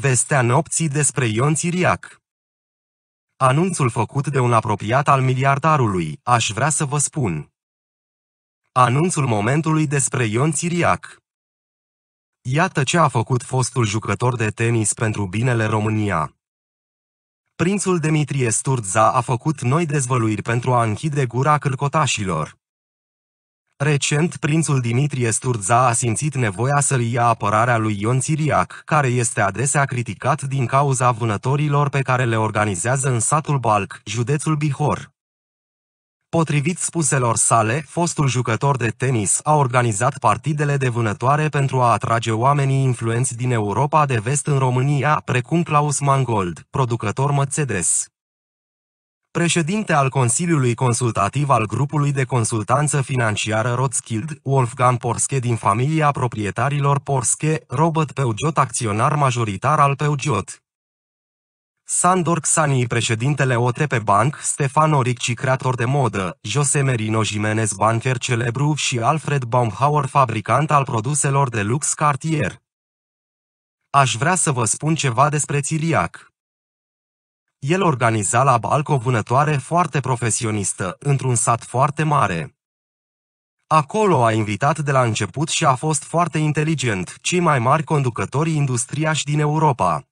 vestea nopții despre Ion Țiriac. Anunțul făcut de un apropiat al miliardarului, aș vrea să vă spun. Anunțul momentului despre Ion Țiriac. Iată ce a făcut fostul jucător de tenis pentru binele România. Prințul Dimitrie Sturza a făcut noi dezvăluiri pentru a închide gura cârcotașilor. Recent, prințul Dimitrie Sturza a simțit nevoia să ia apărarea lui Ion Siriac, care este adesea criticat din cauza vânătorilor pe care le organizează în satul Balc, județul Bihor. Potrivit spuselor sale, fostul jucător de tenis a organizat partidele de vânătoare pentru a atrage oamenii influenți din Europa de vest în România, precum Klaus Mangold, producător Mercedes. Președinte al Consiliului Consultativ al Grupului de Consultanță Financiară Rothschild, Wolfgang Porsche din familia proprietarilor Porsche, Robert Peugeot acționar majoritar al Peugeot. Sandor Xani, președintele OTP Bank, Stefano Ricci, creator de modă, Jose Merino Jimenez, banker celebru și Alfred Baumhauer, fabricant al produselor de lux Cartier. Aș vrea să vă spun ceva despre Țiriac. El organiza la o vânătoare foarte profesionistă, într-un sat foarte mare. Acolo a invitat de la început și a fost foarte inteligent cei mai mari conducători industriași din Europa.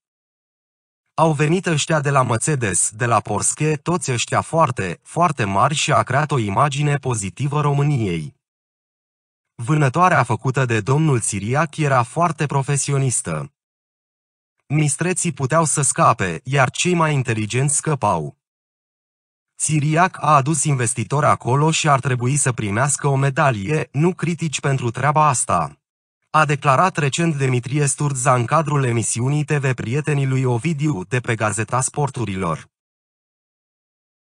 Au venit ăștia de la Mercedes, de la Porsche, toți ăștia foarte, foarte mari și a creat o imagine pozitivă României. Vânătoarea făcută de domnul Siriac era foarte profesionistă. Mistreții puteau să scape, iar cei mai inteligenți scăpau. Siriac a adus investitori acolo și ar trebui să primească o medalie, nu critici pentru treaba asta. A declarat recent Dimitrie Sturza în cadrul emisiunii TV prietenii lui Ovidiu de pe Gazeta Sporturilor.